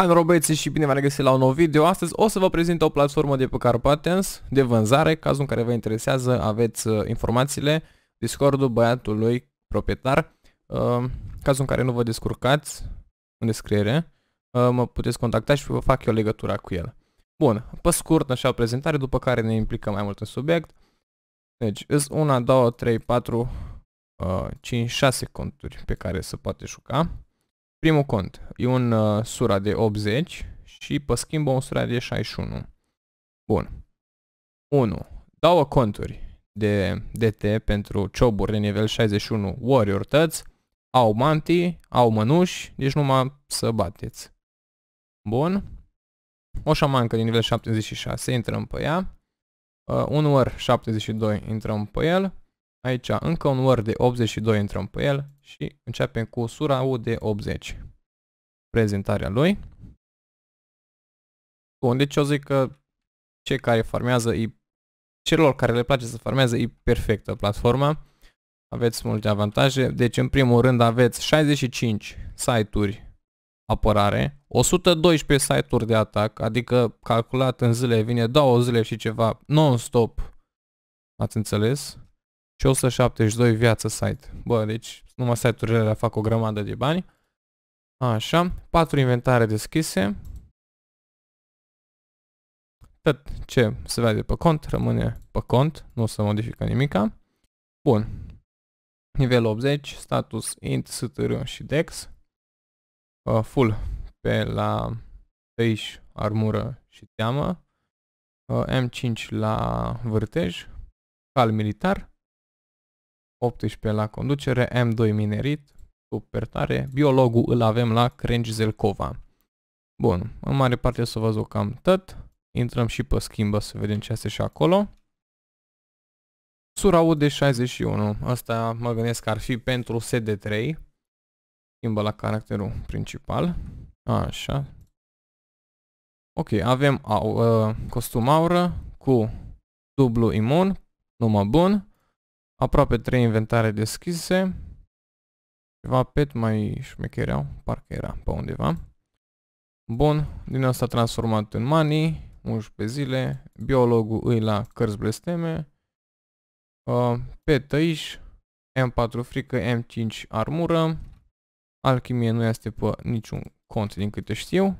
Hai robeții și bine v-am regăsit la un nou video. Astăzi o să vă prezint o platformă de pe Carpatians de vânzare. Cazul în care vă interesează aveți uh, informațiile, Discordul băiatului proprietar. Uh, cazul în care nu vă descurcați, în descriere, uh, mă puteți contacta și vă fac eu legătura cu el. Bun, pe scurt așa o prezentare, după care ne implicăm mai mult în subiect. Deci, sunt 1, 2, 3, 4, 5, 6 conturi pe care se poate juca. Primul cont e un uh, sura de 80 și pe schimbă un sura de 61. Bun. 1. Două conturi de DT pentru cioburi de nivel 61 warrior tăți. Au manti, au mănuși, deci numai să bateți. Bun. O șamancă din nivel 76, intrăm pe ea. Uh, un war 72, intrăm pe el. Aici încă un word de 82 intrăm pe el și începem cu sura U de 80. Prezentarea lui. Bun, deci eu zic că cei care farmează, e, celor care le place să farmează, e perfectă platforma. Aveți multe avantaje. Deci, în primul rând, aveți 65 site-uri apărare, 112 site-uri de atac, adică calculat în zile, vine două zile și ceva non-stop, ați înțeles? și 172 viață site. Bă, deci numai site-urile alea fac o grămadă de bani. Așa, 4 inventare deschise. Tot ce se vede pe cont rămâne pe cont, nu se modifică nimica. Bun. Nivel 80, status int, str și dex. Uh, full pe la tăiș, armură și teamă. Uh, M5 la vârtej, cal militar. 18 la conducere, M2 minerit, super tare. Biologul îl avem la zelcova. Bun, în mare parte o să vă zic cam tot. Intrăm și pe schimbă să vedem ce este și acolo. Surau de 61. Asta mă gândesc că ar fi pentru SD3. Schimbă la caracterul principal. Așa. Ok, avem au, uh, costum aură cu dublu imun, numă bun. Aproape 3 inventare deschise. Ceva pet mai șmechereau, parcă era pe undeva. Bun, din asta transformat în money, 11 zile, biologul îi la cărți blesteme, uh, pet aici. M4 frică, M5 armură, alchimie nu este pe niciun cont din câte știu.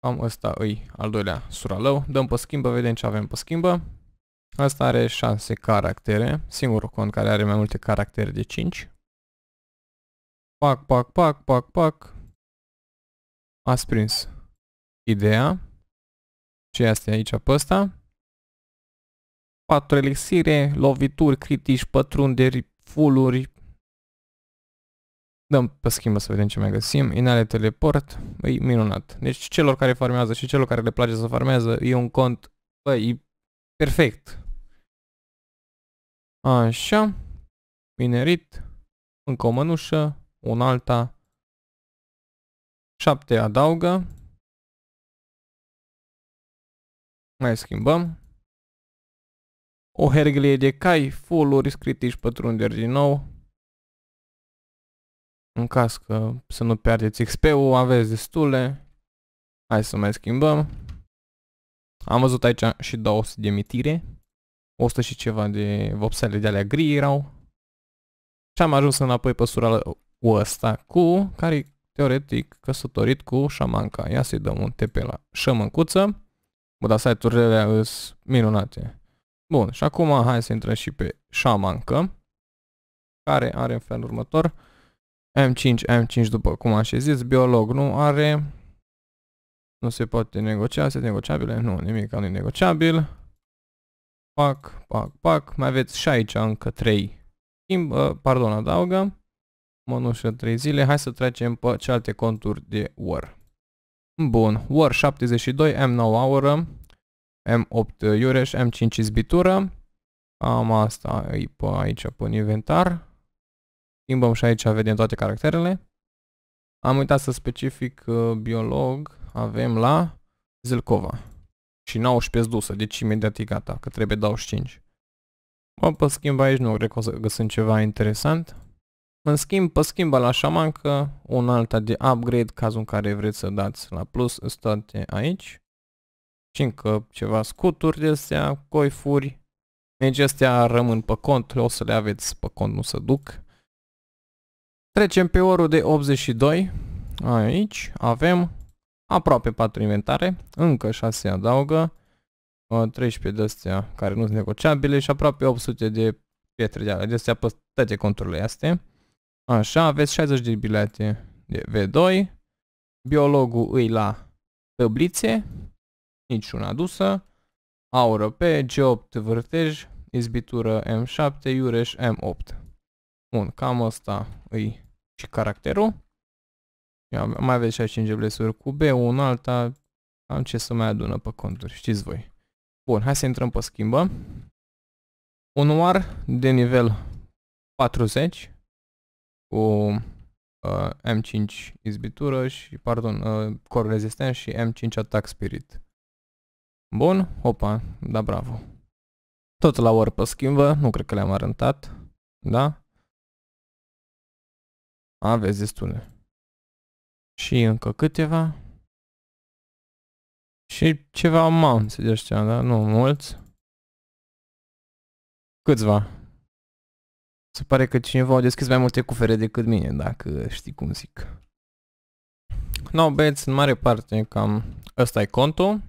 Cam ăsta îi al doilea suralău. Dăm pe schimbă, vedem ce avem pe schimbă. Asta are 6 caractere, singurul cont care are mai multe caractere de 5. Pac, pac, pac, pac, pac. A prins ideea. Ce este aici pe ăsta? 4 elixire, lovituri, critici, pătrunderi, fuluri. Dăm pe schimbă să vedem ce mai găsim. Inale teleport, e minunat. Deci celor care farmează și celor care le place să farmează, e un cont, băi, perfect. Așa. Minerit. Încă o mănușă. Un alta. 7 adaugă. Mai schimbăm. O herglie de cai, fuluri, scritici, pătrunderi din nou. În caz că să nu pierdeți XP-ul, aveți destule. Hai să mai schimbăm. Am văzut aici și 200 de mitire. 100 și ceva de vopsele de alea gri erau. Și am ajuns înapoi pe sura ăsta cu, care teoretic căsătorit cu șamanca. Ia să-i dăm un tepe la șămâncuță. Bă, dar site-urile sunt minunate. Bun, și acum hai să intrăm și pe șamancă, care are în felul următor. M5, M5 după cum am și zis, biolog nu are, nu se poate negocia, se negociabile, nu, nimic nu e negociabil pac, pac, pac, mai aveți și aici încă 3, Schimb, uh, pardon, adaugă, mănușă 3 zile, hai să trecem pe celelalte conturi de war. Bun, War 72, M9 aură, M8 iureș, M5 izbitură, am asta e pe aici pe inventar, schimbăm și aici, vedem toate caracterele. Am uitat să specific uh, biolog, avem la Zilcova și 19 dusă, deci imediat e gata, că trebuie 25. Bă, pe schimb aici nu cred că o să găsim ceva interesant. În schimb, pe schimb la șaman că un alta de upgrade, cazul în care vreți să dați la plus, state aici. Și încă ceva scuturi de astea, coifuri. Deci astea rămân pe cont, o să le aveți pe cont, nu să duc. Trecem pe orul de 82. Aici avem aproape 4 inventare, încă 6 adaugă, 13 uh, de astea care nu sunt negociabile și aproape 800 de pietre de, de astea pe toate conturile astea. Așa, aveți 60 de bilete de V2, biologul îi la tăblițe, niciuna adusă, aură P, G8 vârtej, izbitură M7, iureș M8. Bun, cam asta îi și caracterul. Ia, mai aveți și 5 blesuri cu B1, alta, am ce să mai adună pe conturi, știți voi. Bun, hai să intrăm pe schimbă. Un oar de nivel 40 cu uh, M5 izbitură și, pardon, uh, core rezistent și M5 attack spirit. Bun, opa, da bravo. Tot la ori pe schimbă, nu cred că le-am arătat, da? Aveți destule. Și încă câteva. Și ceva mounts de ăștia, da? Nu mulți. Câțiva. Se pare că cineva a deschis mai multe cufere decât mine, dacă știi cum zic. No, băieți, în mare parte cam ăsta e contul.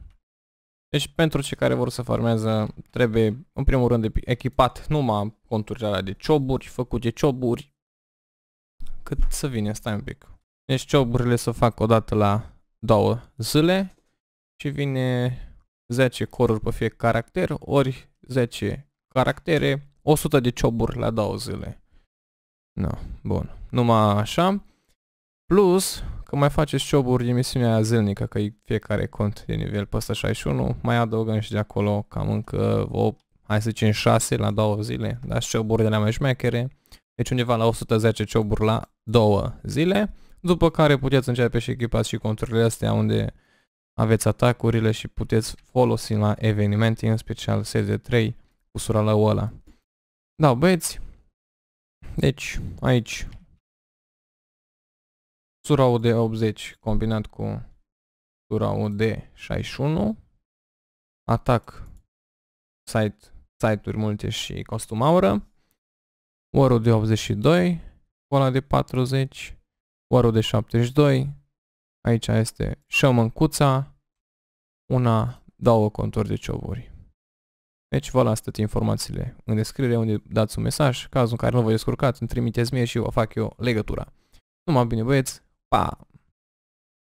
Deci pentru cei care vor să farmează trebuie în primul rând echipat numai conturile alea de cioburi, făcut de cioburi, cât să vine, stai un pic. Deci joburile să fac odată la două zile și vine 10 coruri pe fiecare caracter, ori 10 caractere, 100 de cioburi la două zile. No, bun. Numai așa. Plus, că mai faceți cioburi de misiunea zilnică, că e fiecare cont de nivel pe 61, mai adăugăm și de acolo cam încă 8, hai să zicem 6 la două zile, dar cioburi de la mai șmechere, deci undeva la 110 cioburi la două zile după care puteți începe și echipați și conturile astea unde aveți atacurile și puteți folosi la evenimente, în special SD3 cu suralăul ăla. Da, băieți, deci aici surau de 80 combinat cu surau de 61, atac, site, site-uri multe și costum aură, orul de 82, cola de 40, oarul de 72. Aici este șămâncuța. Una, două conturi de cioburi. Deci vă las toate informațiile în descriere unde dați un mesaj. Cazul în care nu vă descurcați, îmi trimiteți mie și eu fac eu legătura. Numai bine băieți, pa!